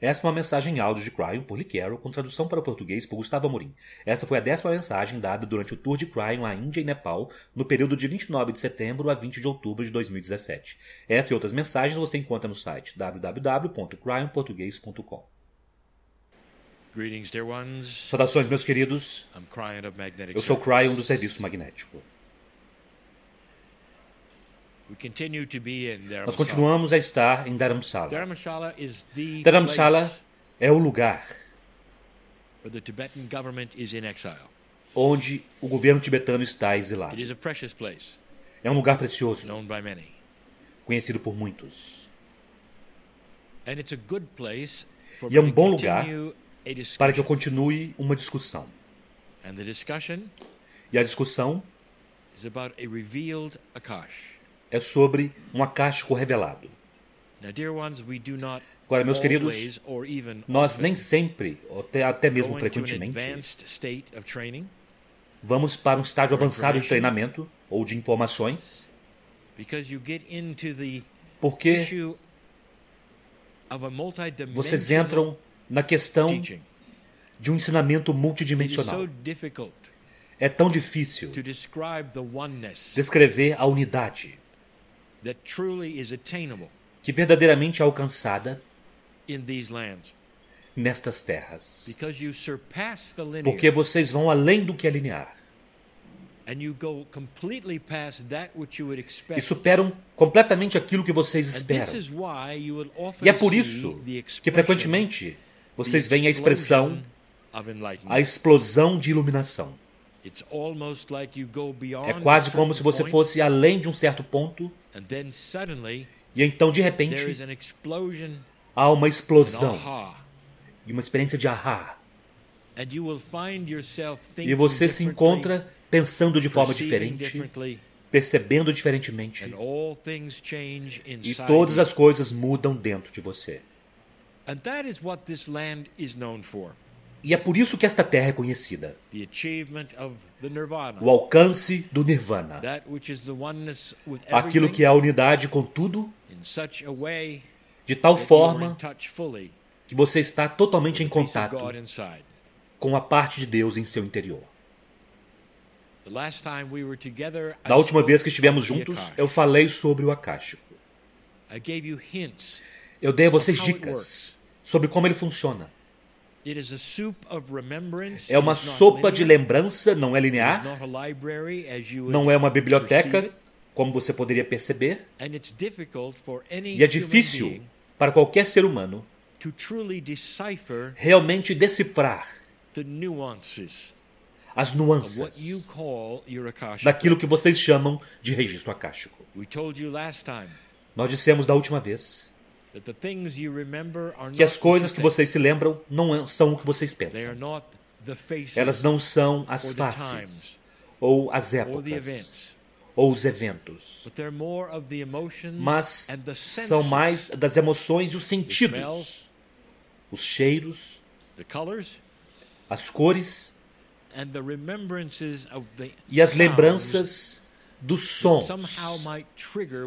Esta é uma mensagem áudio de Cryon por Lee Carroll, com tradução para o português por Gustavo Amorim. Essa foi a décima mensagem dada durante o tour de Cryon à Índia e Nepal, no período de 29 de setembro a 20 de outubro de 2017. Esta e outras mensagens você encontra no site www.cryonportuguês.com. Saudações, meus queridos. Eu sou Cryon do Serviço Magnético. Nós continuamos a estar em Dharamsala. Dharamsala é o lugar onde o governo tibetano está exilado. É um lugar precioso, conhecido por muitos. E é um bom lugar para que eu continue uma discussão. E a discussão é sobre Akash é sobre um acástico revelado. Agora, meus queridos, nós nem sempre, até, até mesmo frequentemente, vamos para um estágio avançado de treinamento ou de informações, porque vocês entram na questão de um ensinamento multidimensional. É tão difícil descrever a unidade que verdadeiramente é alcançada nestas terras. Porque vocês vão além do que é linear. E superam completamente aquilo que vocês esperam. E é por isso que frequentemente vocês veem a expressão a explosão de iluminação. É quase como se você fosse além de um certo ponto e então, de repente, há uma explosão e uma experiência de ahá. E você se encontra pensando de forma diferente, percebendo diferentemente, e todas as coisas mudam dentro de você. E é por isso que esta terra é conhecida. O alcance do Nirvana. Aquilo que é a unidade com tudo, de tal forma que você está totalmente em contato com a parte de Deus em seu interior. Da última vez que estivemos juntos, eu falei sobre o Akashico. Eu dei a vocês dicas sobre como ele funciona é uma sopa de lembrança, não é linear, não é uma biblioteca, como você poderia perceber, e é difícil para qualquer ser humano realmente decifrar as nuances daquilo que vocês chamam de registro akáshico. Nós dissemos da última vez que as coisas que vocês se lembram não é, são o que vocês pensam. Elas não são as faces, ou as épocas, ou os eventos. Mas são mais das emoções e os sentidos, os cheiros, as cores e as lembranças dos sons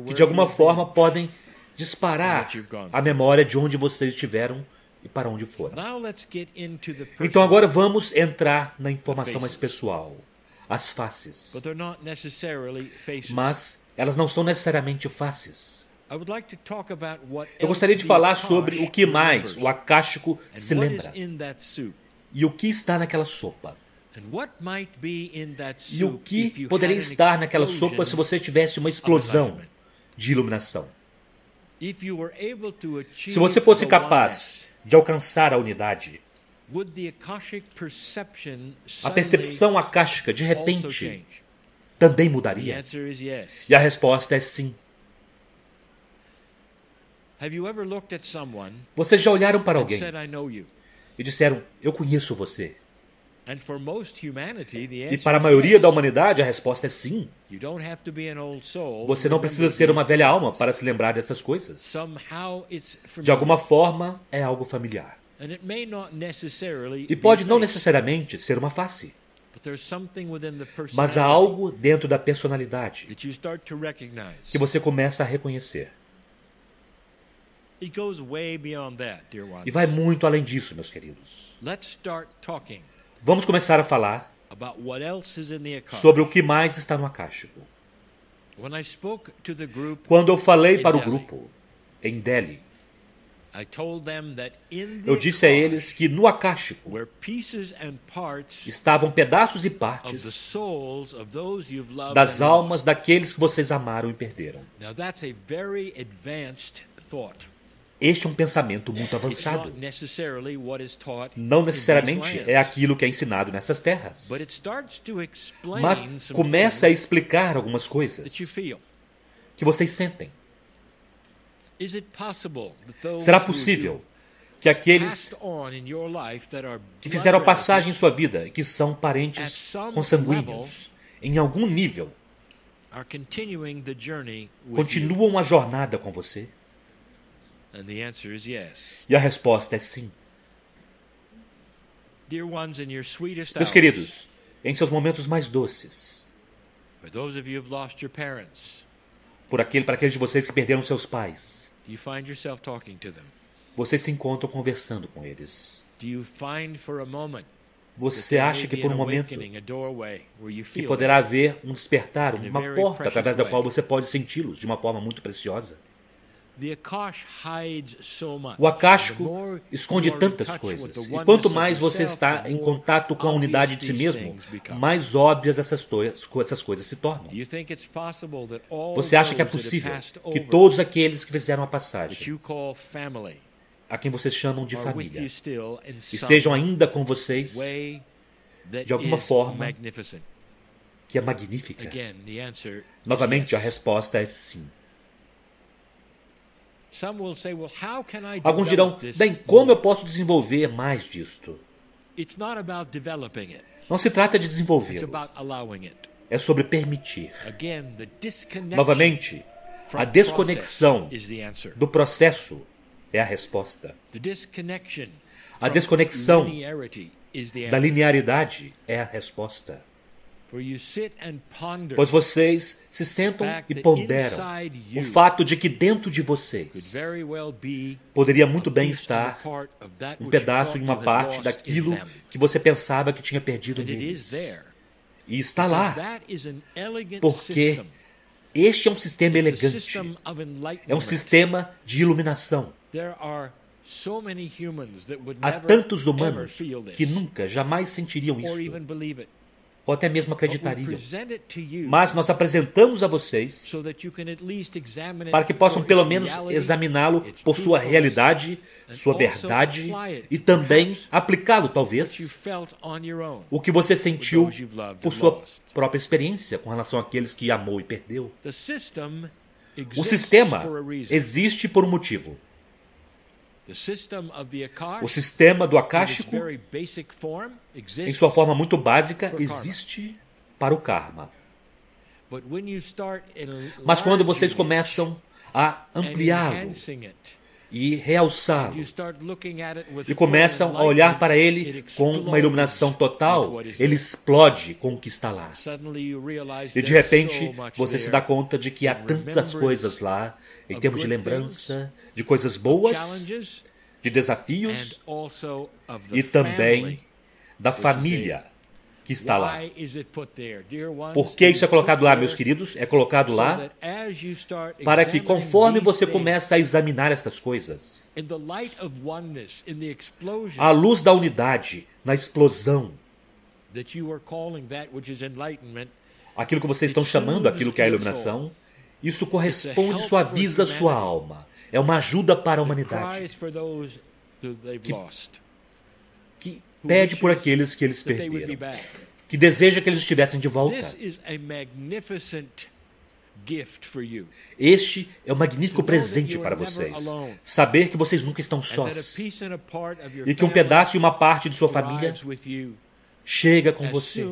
que de alguma forma podem disparar a memória de onde vocês estiveram e para onde foram. Então agora vamos entrar na informação mais pessoal, as faces. Mas elas não são necessariamente faces. Eu gostaria de falar sobre o que mais o Akashico se lembra e o que está naquela sopa. E o que poderia estar naquela sopa se você tivesse uma explosão de iluminação. Se você fosse capaz de alcançar a unidade, a percepção akáshica de repente também mudaria? E a resposta é sim. Vocês já olharam para alguém e disseram: Eu conheço você. E para a maioria da humanidade, a resposta é sim. Você não precisa ser uma velha alma para se lembrar dessas coisas. De alguma forma, é algo familiar. E pode não necessariamente ser uma face. Mas há algo dentro da personalidade que você começa a reconhecer. E vai muito além disso, meus queridos. Vamos começar a falar sobre o que mais está no acástico. Quando eu falei para o grupo em Delhi, eu disse a eles que no acástico estavam pedaços e partes das almas daqueles que vocês amaram e perderam. Este é um pensamento muito avançado. Não necessariamente é aquilo que é ensinado nessas terras, mas começa a explicar algumas coisas que vocês sentem. Será possível que aqueles que fizeram a passagem em sua vida, e que são parentes consanguíneos, em algum nível, continuam a jornada com você? E a resposta é sim. Meus queridos, em seus momentos mais doces, por aquele, para aqueles de vocês que perderam seus pais, vocês se encontram conversando com eles. Você acha que por um momento que poderá haver um despertar, uma porta através da qual você pode senti-los de uma forma muito preciosa? O Akashico esconde tantas coisas, e quanto mais você está em contato com a unidade de si mesmo, mais óbvias essas, essas coisas se tornam. Você acha que é possível que todos aqueles que fizeram a passagem, a quem vocês chamam de família, estejam ainda com vocês de alguma forma que é magnífica? Novamente, a resposta é sim. Alguns dirão, bem, como eu posso desenvolver mais disto? Não se trata de desenvolver, é sobre permitir. Novamente, a desconexão do processo é a resposta. A desconexão da linearidade é a resposta pois vocês se sentam e ponderam o fato de que dentro de vocês poderia muito bem estar um pedaço de uma parte daquilo que você pensava que tinha perdido neles. E está lá, porque este é um sistema elegante, é um sistema de iluminação. Há tantos humanos que nunca, jamais sentiriam isso ou até mesmo acreditariam. Mas nós apresentamos a vocês para que possam pelo menos examiná-lo por sua realidade, sua verdade e também aplicá-lo, talvez, o que você sentiu por sua própria experiência com relação àqueles que amou e perdeu. O sistema existe por um motivo. O sistema do akashico, em sua forma muito básica, existe para o karma. Mas quando vocês começam a ampliá-lo e realçá-lo. E começam a olhar para ele com uma iluminação total, ele explode com o que está lá. E de repente você se dá conta de que há tantas coisas lá, em termos de lembrança, de coisas boas, de desafios e também da família que está lá. Por que isso é colocado lá, meus queridos? É colocado lá para que, conforme você começa a examinar estas coisas, à luz da unidade, na explosão, aquilo que vocês estão chamando, aquilo que é a iluminação, isso corresponde, suaviza sua alma. É uma ajuda para a humanidade. Que, que pede por aqueles que eles perderam, que deseja que eles estivessem de volta. Este é um magnífico presente para vocês. Saber que vocês nunca estão sós e que um pedaço e uma parte de sua família chega com você.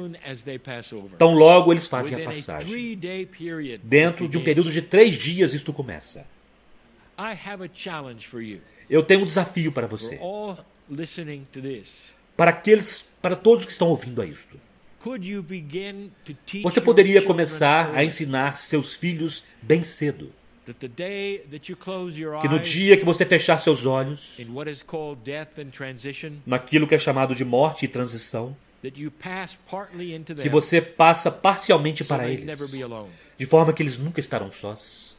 Tão logo eles fazem a passagem. Dentro de um período de três dias, isto começa. Eu tenho um desafio para você para aqueles, para todos que estão ouvindo a isto. Você poderia começar a ensinar seus filhos bem cedo que no dia que você fechar seus olhos, naquilo que é chamado de morte e transição, que você passa parcialmente para eles, de forma que eles nunca estarão sós.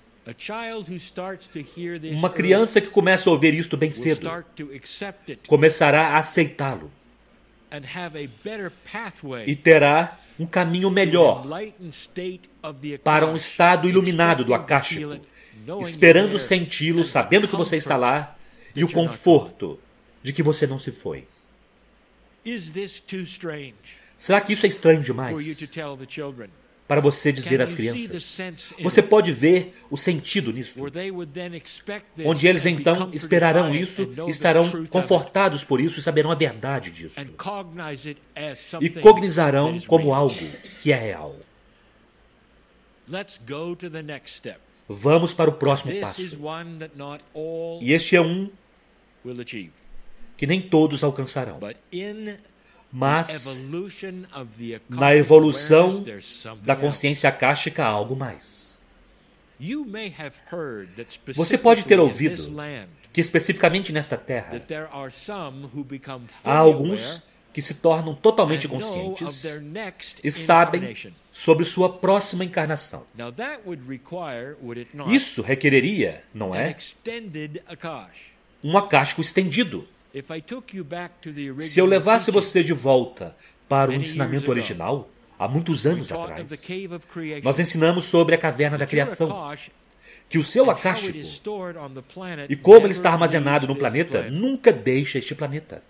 Uma criança que começa a ouvir isto bem cedo começará a aceitá-lo e terá um caminho melhor para um estado iluminado do Akashico, esperando senti-lo, sabendo que você está lá, e o conforto de que você não se foi. Será que isso é estranho demais para você dizer às crianças. Você pode ver o sentido nisso, onde eles então esperarão isso, estarão confortados por isso e saberão a verdade disso, e cognizarão como algo que é real. Vamos para o próximo passo. E este é um que nem todos alcançarão mas na evolução da consciência akáshica há algo mais. Você pode ter ouvido que, especificamente nesta terra, há alguns que se tornam totalmente conscientes e sabem sobre sua próxima encarnação. Isso requereria, não é? Um akáshico estendido. Se eu levasse você de volta para o ensinamento original, há muitos anos atrás, nós ensinamos sobre a caverna da criação, que o seu akáshico e como ele está armazenado no planeta nunca deixa este planeta.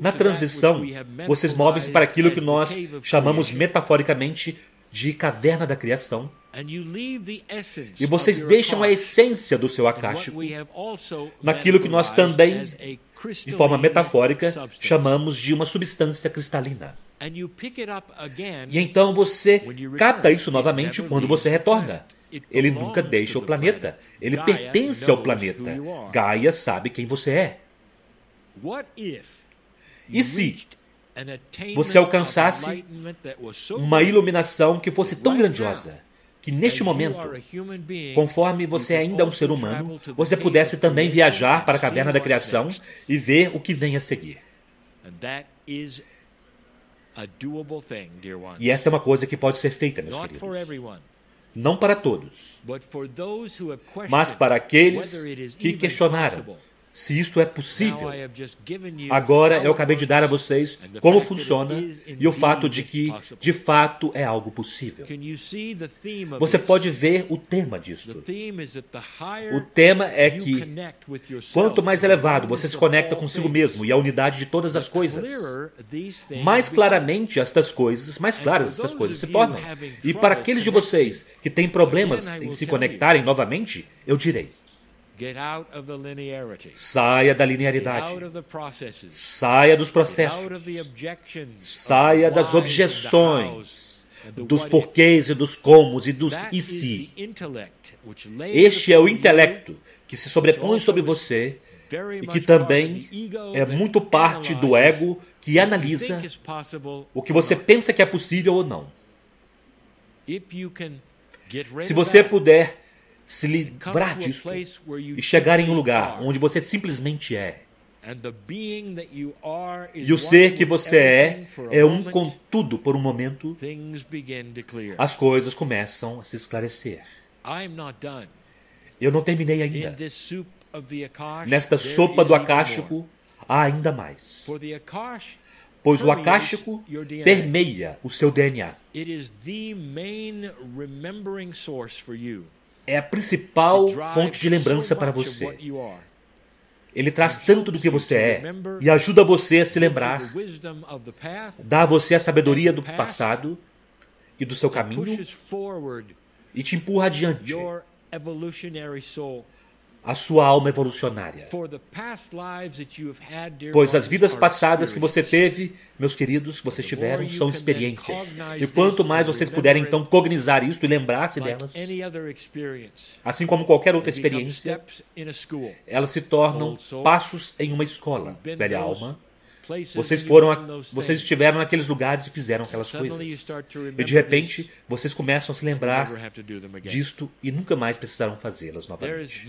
Na transição, vocês movem-se para aquilo que nós chamamos metaforicamente de caverna da criação e vocês deixam a essência do seu akáshico naquilo que nós também, de forma metafórica, chamamos de uma substância cristalina. E então você capta isso novamente quando você retorna. Ele nunca deixa o planeta. Ele pertence ao planeta. Gaia sabe quem você é. E se você alcançasse uma iluminação que fosse tão grandiosa que neste momento, conforme você ainda é um ser humano, você pudesse também viajar para a caverna da criação e ver o que vem a seguir. E esta é uma coisa que pode ser feita, meus queridos. Não para todos, mas para aqueles que questionaram se isto é possível. Agora eu acabei de dar a vocês como funciona e o fato de que, de fato, é algo possível. Você pode ver o tema disto. O tema é que, quanto mais elevado você se conecta consigo mesmo e à unidade de todas as coisas, mais claramente estas coisas, mais claras estas coisas se tornam. E para aqueles de vocês que têm problemas em se conectarem novamente, eu direi. Saia da linearidade. Saia dos processos. Saia das objeções, dos porquês e dos comos e dos e se. Este é o intelecto que se sobrepõe sobre você e que também é muito parte do ego que analisa o que você pensa que é possível ou não. Se você puder se livrar disso e chegar em um lugar onde você simplesmente é. E o ser que você é é um com tudo por um momento, as coisas começam a se esclarecer. Eu não terminei ainda. Nesta sopa do Akashico, há ainda mais. Pois o Akashico permeia o seu DNA é a principal fonte de lembrança para você. Ele traz tanto do que você é e ajuda você a se lembrar, dá a você a sabedoria do passado e do seu caminho e te empurra adiante a sua alma evolucionária. Pois as vidas passadas que você teve, meus queridos, que vocês tiveram, são experiências. E quanto mais vocês puderem então cognizar isto e lembrar-se delas, assim como qualquer outra experiência, elas se tornam passos em uma escola, velha alma. Vocês foram, a, vocês estiveram naqueles lugares e fizeram aquelas coisas. E de repente, vocês começam a se lembrar disto e nunca mais precisarão fazê-las novamente.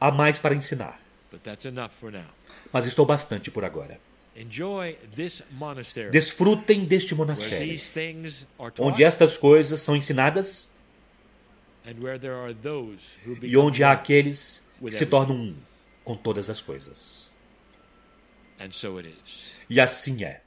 Há mais para ensinar. Mas estou bastante por agora. Desfrutem deste monastério, onde estas coisas são ensinadas e onde há aqueles que se tornam um com todas as coisas. E assim é.